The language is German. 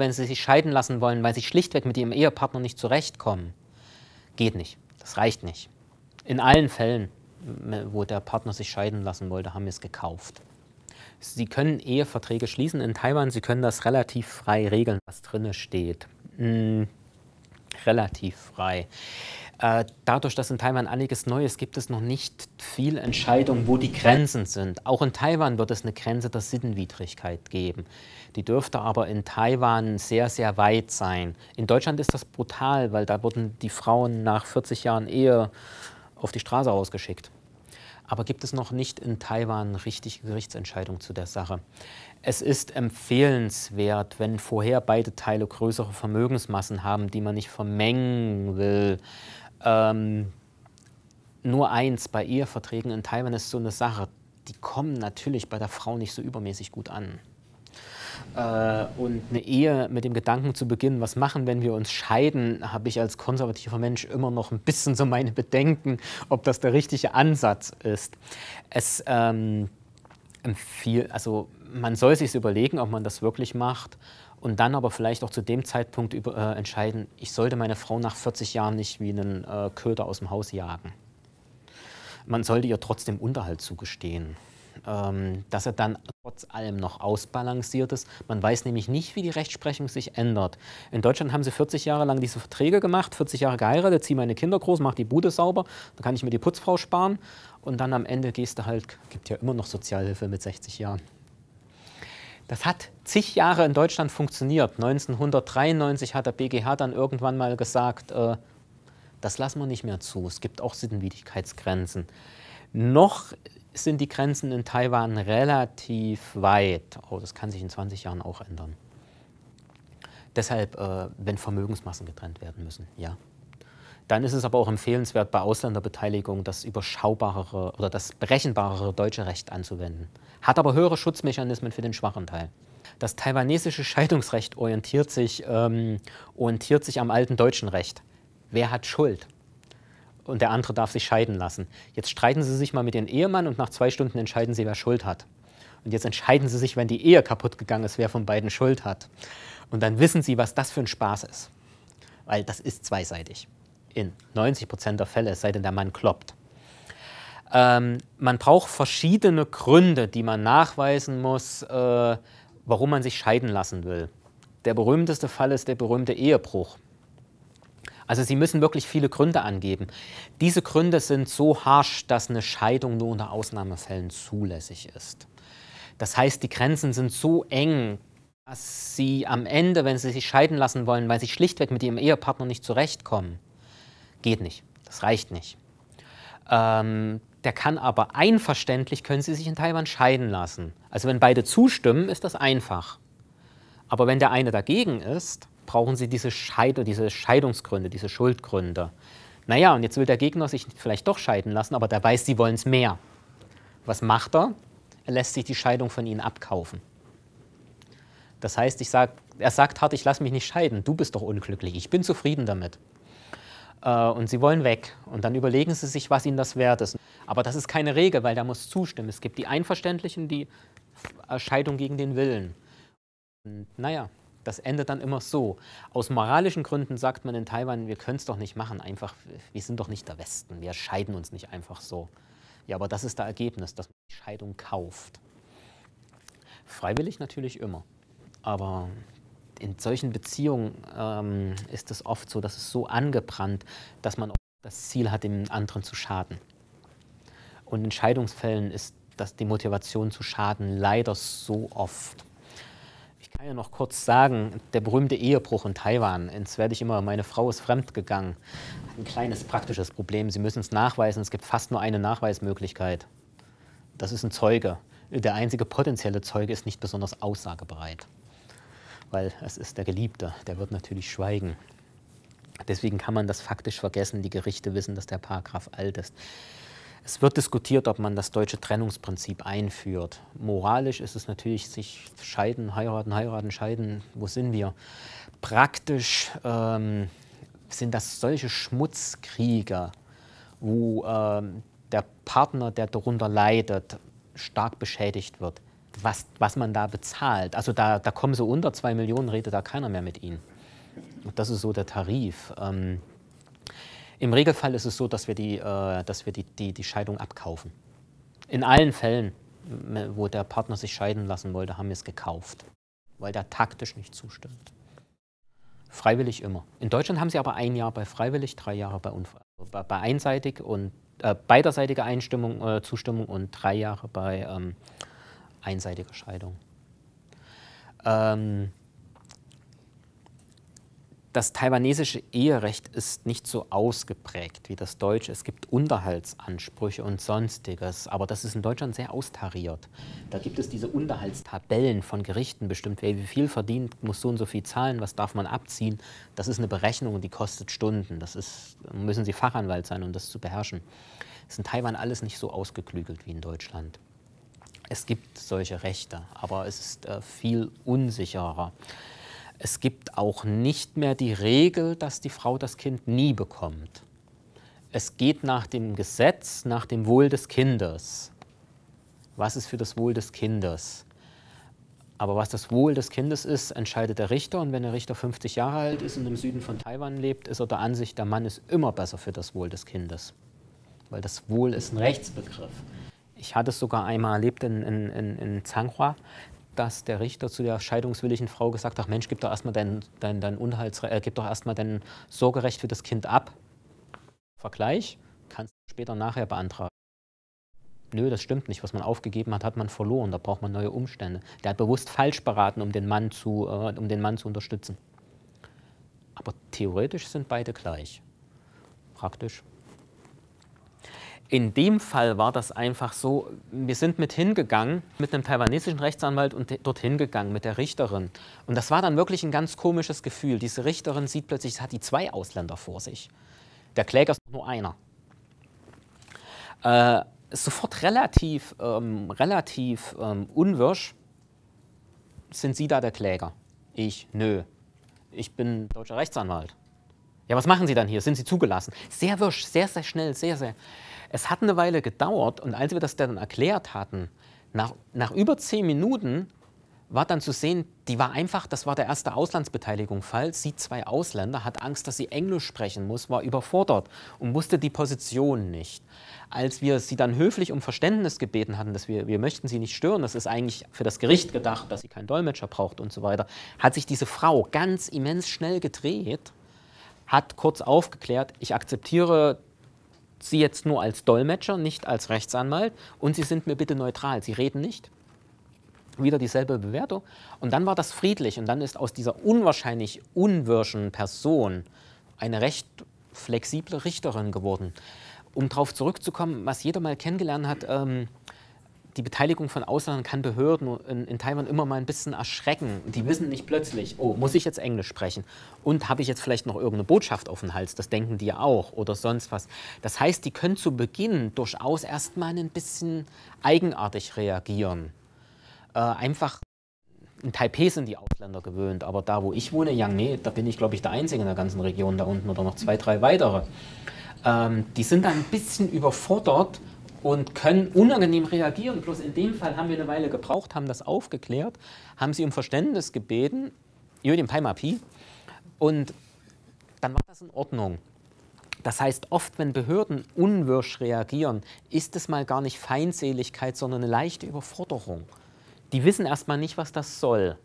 wenn sie sich scheiden lassen wollen, weil sie schlichtweg mit ihrem Ehepartner nicht zurechtkommen. Geht nicht. Das reicht nicht. In allen Fällen, äh, wo der Partner sich scheiden lassen wollte, haben wir es gekauft. Sie können Eheverträge schließen in Taiwan, Sie können das relativ frei regeln, was drin steht. Hm, relativ frei. Äh, dadurch, dass in Taiwan einiges Neues gibt es noch nicht viel Entscheidung, wo die Grenzen sind. Auch in Taiwan wird es eine Grenze der Sittenwidrigkeit geben. Die dürfte aber in Taiwan sehr, sehr weit sein. In Deutschland ist das brutal, weil da wurden die Frauen nach 40 Jahren Ehe auf die Straße rausgeschickt. Aber gibt es noch nicht in Taiwan eine richtige Gerichtsentscheidung zu der Sache? Es ist empfehlenswert, wenn vorher beide Teile größere Vermögensmassen haben, die man nicht vermengen will, ähm, nur eins bei Eheverträgen in Taiwan ist so eine Sache, die kommen natürlich bei der Frau nicht so übermäßig gut an. Äh, und eine Ehe mit dem Gedanken zu beginnen, was machen, wenn wir uns scheiden, habe ich als konservativer Mensch immer noch ein bisschen so meine Bedenken, ob das der richtige Ansatz ist. Es ähm, empfiehlt, also man soll sich überlegen, ob man das wirklich macht und dann aber vielleicht auch zu dem Zeitpunkt über, äh, entscheiden, ich sollte meine Frau nach 40 Jahren nicht wie einen äh, Köder aus dem Haus jagen. Man sollte ihr trotzdem Unterhalt zugestehen. Ähm, dass er dann trotz allem noch ausbalanciert ist. Man weiß nämlich nicht, wie die Rechtsprechung sich ändert. In Deutschland haben sie 40 Jahre lang diese Verträge gemacht, 40 Jahre geheiratet, zieh meine Kinder groß, mach die Bude sauber, dann kann ich mir die Putzfrau sparen und dann am Ende gehst du halt, gibt ja immer noch Sozialhilfe mit 60 Jahren. Das hat zig Jahre in Deutschland funktioniert. 1993 hat der BGH dann irgendwann mal gesagt, äh, das lassen wir nicht mehr zu. Es gibt auch Sittenwidrigkeitsgrenzen. Noch sind die Grenzen in Taiwan relativ weit. Oh, das kann sich in 20 Jahren auch ändern. Deshalb, äh, wenn Vermögensmassen getrennt werden müssen, ja. Dann ist es aber auch empfehlenswert, bei Ausländerbeteiligung das überschaubarere oder das berechenbarere deutsche Recht anzuwenden. Hat aber höhere Schutzmechanismen für den schwachen Teil. Das taiwanesische Scheidungsrecht orientiert sich, ähm, orientiert sich am alten deutschen Recht. Wer hat Schuld? Und der andere darf sich scheiden lassen. Jetzt streiten sie sich mal mit ihrem Ehemann und nach zwei Stunden entscheiden sie, wer Schuld hat. Und jetzt entscheiden sie sich, wenn die Ehe kaputt gegangen ist, wer von beiden Schuld hat. Und dann wissen sie, was das für ein Spaß ist. Weil das ist zweiseitig in 90 Prozent der Fälle, es sei denn, der Mann kloppt. Ähm, man braucht verschiedene Gründe, die man nachweisen muss, äh, warum man sich scheiden lassen will. Der berühmteste Fall ist der berühmte Ehebruch. Also Sie müssen wirklich viele Gründe angeben. Diese Gründe sind so harsch, dass eine Scheidung nur unter Ausnahmefällen zulässig ist. Das heißt, die Grenzen sind so eng, dass Sie am Ende, wenn Sie sich scheiden lassen wollen, weil Sie schlichtweg mit Ihrem Ehepartner nicht zurechtkommen, Geht nicht. Das reicht nicht. Ähm, der kann aber einverständlich, können sie sich in Taiwan scheiden lassen. Also wenn beide zustimmen, ist das einfach. Aber wenn der eine dagegen ist, brauchen sie diese, Scheid diese Scheidungsgründe, diese Schuldgründe. Naja, und jetzt will der Gegner sich vielleicht doch scheiden lassen, aber der weiß, sie wollen es mehr. Was macht er? Er lässt sich die Scheidung von ihnen abkaufen. Das heißt, ich sag, er sagt hart, ich lasse mich nicht scheiden, du bist doch unglücklich, ich bin zufrieden damit. Äh, und sie wollen weg. Und dann überlegen sie sich, was ihnen das wert ist. Aber das ist keine Regel, weil da muss zustimmen. Es gibt die Einverständlichen, die äh, Scheidung gegen den Willen. Und naja, das endet dann immer so. Aus moralischen Gründen sagt man in Taiwan, wir können es doch nicht machen, einfach, wir sind doch nicht der Westen, wir scheiden uns nicht einfach so. Ja, aber das ist das Ergebnis, dass man die Scheidung kauft. Freiwillig natürlich immer. Aber in solchen Beziehungen ähm, ist es oft so, dass es so angebrannt, dass man das Ziel hat, dem anderen zu schaden. Und in Scheidungsfällen ist das die Motivation zu schaden leider so oft. Ich kann ja noch kurz sagen, der berühmte Ehebruch in Taiwan. ins werde ich immer, meine Frau ist fremdgegangen. Ein kleines praktisches Problem. Sie müssen es nachweisen. Es gibt fast nur eine Nachweismöglichkeit. Das ist ein Zeuge. Der einzige potenzielle Zeuge ist nicht besonders aussagebereit weil es ist der Geliebte, der wird natürlich schweigen. Deswegen kann man das faktisch vergessen. Die Gerichte wissen, dass der Paragraph alt ist. Es wird diskutiert, ob man das deutsche Trennungsprinzip einführt. Moralisch ist es natürlich sich scheiden, heiraten, heiraten, scheiden. Wo sind wir? Praktisch ähm, sind das solche Schmutzkriege, wo ähm, der Partner, der darunter leidet, stark beschädigt wird was, was man da bezahlt. Also da, da kommen so unter zwei Millionen, redet da keiner mehr mit ihnen. Und das ist so der Tarif. Ähm, Im Regelfall ist es so, dass wir die, äh, dass wir die, die, die Scheidung abkaufen. In allen Fällen, wo der Partner sich scheiden lassen wollte, haben wir es gekauft, weil der taktisch nicht zustimmt. Freiwillig immer. In Deutschland haben sie aber ein Jahr bei freiwillig, drei Jahre bei also Bei, bei einseitig und äh, beiderseitige Einstimmung, äh, Zustimmung und drei Jahre bei ähm, einseitige Scheidung. Ähm, das taiwanesische Eherecht ist nicht so ausgeprägt wie das deutsche. Es gibt Unterhaltsansprüche und sonstiges, aber das ist in Deutschland sehr austariert. Da gibt es diese Unterhaltstabellen von Gerichten bestimmt, wer wie viel verdient, muss so und so viel zahlen, was darf man abziehen. Das ist eine Berechnung, die kostet Stunden. Das ist, müssen Sie Fachanwalt sein, um das zu beherrschen. Das ist in Taiwan alles nicht so ausgeklügelt wie in Deutschland. Es gibt solche Rechte, aber es ist äh, viel unsicherer. Es gibt auch nicht mehr die Regel, dass die Frau das Kind nie bekommt. Es geht nach dem Gesetz, nach dem Wohl des Kindes. Was ist für das Wohl des Kindes? Aber was das Wohl des Kindes ist, entscheidet der Richter. Und wenn der Richter 50 Jahre alt ist und im Süden von Taiwan lebt, ist er der Ansicht, der Mann ist immer besser für das Wohl des Kindes. Weil das Wohl ist ein Rechtsbegriff ich hatte es sogar einmal erlebt in, in, in, in Zanghua, dass der Richter zu der scheidungswilligen Frau gesagt hat, Mensch, gib doch erstmal dein, dein, dein Unheilsrecht, äh, gib doch erstmal dein Sorgerecht für das Kind ab. Vergleich, kannst du später nachher beantragen. Nö, das stimmt nicht. Was man aufgegeben hat, hat man verloren. Da braucht man neue Umstände. Der hat bewusst falsch beraten, um den Mann zu, äh, um den Mann zu unterstützen. Aber theoretisch sind beide gleich. Praktisch in dem Fall war das einfach so, wir sind mit hingegangen, mit einem taiwanesischen Rechtsanwalt und dorthin gegangen, mit der Richterin. Und das war dann wirklich ein ganz komisches Gefühl. Diese Richterin sieht plötzlich, hat die zwei Ausländer vor sich. Der Kläger ist nur einer. Äh, sofort relativ, ähm, relativ ähm, unwirsch, sind Sie da der Kläger? Ich, nö. Ich bin deutscher Rechtsanwalt. Ja, was machen Sie dann hier? Sind Sie zugelassen? Sehr wirsch, sehr, sehr schnell, sehr, sehr. Es hat eine Weile gedauert und als wir das dann erklärt hatten, nach, nach über zehn Minuten war dann zu sehen, die war einfach, das war der erste Auslandsbeteiligungsfall. Sie zwei Ausländer, hat Angst, dass sie Englisch sprechen muss, war überfordert und wusste die Position nicht. Als wir sie dann höflich um Verständnis gebeten hatten, dass wir, wir möchten sie nicht stören, das ist eigentlich für das Gericht gedacht, dass sie keinen Dolmetscher braucht und so weiter, hat sich diese Frau ganz immens schnell gedreht hat kurz aufgeklärt, ich akzeptiere Sie jetzt nur als Dolmetscher, nicht als Rechtsanwalt und Sie sind mir bitte neutral, Sie reden nicht. Wieder dieselbe Bewertung. Und dann war das friedlich und dann ist aus dieser unwahrscheinlich unwirschen Person eine recht flexible Richterin geworden. Um darauf zurückzukommen, was jeder mal kennengelernt hat, ähm, die Beteiligung von Ausländern kann Behörden in, in, Taiwan immer mal ein bisschen erschrecken. Die wissen nicht plötzlich, oh, muss ich jetzt Englisch sprechen? Und habe ich jetzt vielleicht noch irgendeine Botschaft auf dem Hals? Das denken die ja auch oder sonst was. Das heißt, die können zu Beginn durchaus erst mal ein bisschen eigenartig reagieren. Äh, einfach in Taipei sind die Ausländer gewöhnt, aber da, wo ich wohne, Yangmei, da bin ich, glaube ich, der Einzige in der ganzen Region da unten oder noch zwei, drei weitere. Ähm, die sind dann ein bisschen überfordert und können unangenehm reagieren. Bloß in dem Fall haben wir eine Weile gebraucht, haben das aufgeklärt, haben sie um Verständnis gebeten, Jürgen Pi. und dann war das in Ordnung. Das heißt, oft, wenn Behörden unwirsch reagieren, ist es mal gar nicht Feindseligkeit, sondern eine leichte Überforderung. Die wissen erstmal nicht, was das soll.